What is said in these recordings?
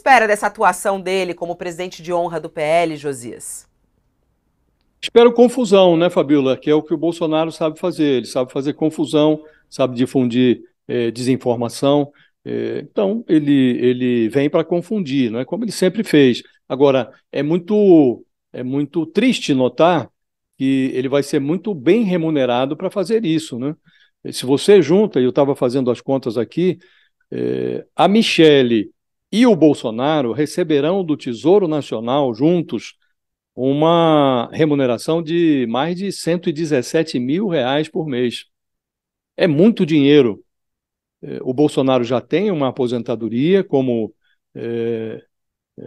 espera dessa atuação dele como presidente de honra do PL, Josias? Espero confusão, né, Fabiola? Que é o que o Bolsonaro sabe fazer. Ele sabe fazer confusão, sabe difundir é, desinformação. É, então, ele, ele vem para confundir, é? como ele sempre fez. Agora, é muito, é muito triste notar que ele vai ser muito bem remunerado para fazer isso. Né? Se você junta, e eu estava fazendo as contas aqui, é, a Michele e o Bolsonaro receberão do Tesouro Nacional juntos uma remuneração de mais de 117 mil reais por mês. É muito dinheiro. É, o Bolsonaro já tem uma aposentadoria como é, é,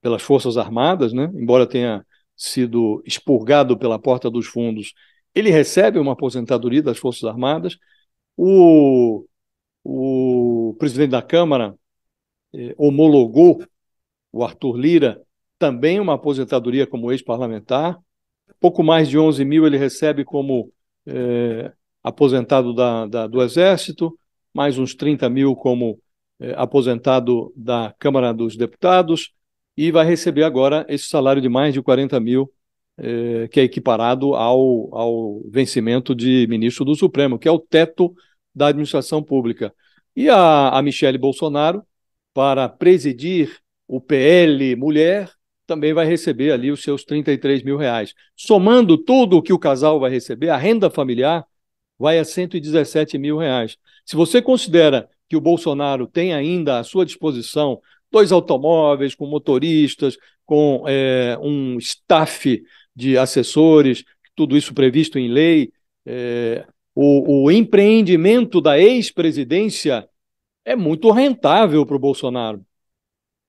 pelas Forças Armadas, né? embora tenha sido expurgado pela porta dos fundos, ele recebe uma aposentadoria das Forças Armadas. O, o presidente da Câmara, eh, homologou o Arthur Lira também uma aposentadoria como ex-parlamentar. Pouco mais de 11 mil ele recebe como eh, aposentado da, da, do Exército, mais uns 30 mil como eh, aposentado da Câmara dos Deputados, e vai receber agora esse salário de mais de 40 mil, eh, que é equiparado ao, ao vencimento de ministro do Supremo, que é o teto da administração pública. E a, a Michele Bolsonaro para presidir o PL Mulher, também vai receber ali os seus 33 mil reais. Somando tudo o que o casal vai receber, a renda familiar vai a 117 mil reais. Se você considera que o Bolsonaro tem ainda à sua disposição dois automóveis com motoristas, com é, um staff de assessores, tudo isso previsto em lei, é, o, o empreendimento da ex-presidência é muito rentável para o Bolsonaro.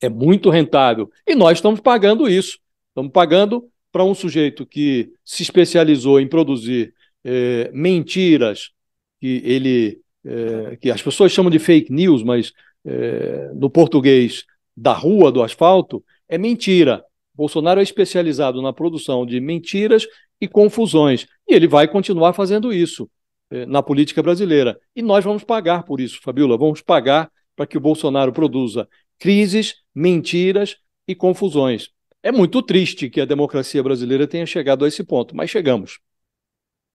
É muito rentável. E nós estamos pagando isso. Estamos pagando para um sujeito que se especializou em produzir é, mentiras, que ele é, que as pessoas chamam de fake news, mas é, no português da rua, do asfalto, é mentira. Bolsonaro é especializado na produção de mentiras e confusões, e ele vai continuar fazendo isso. Eh, na política brasileira. E nós vamos pagar por isso, Fabiola, vamos pagar para que o Bolsonaro produza crises, mentiras e confusões. É muito triste que a democracia brasileira tenha chegado a esse ponto, mas chegamos.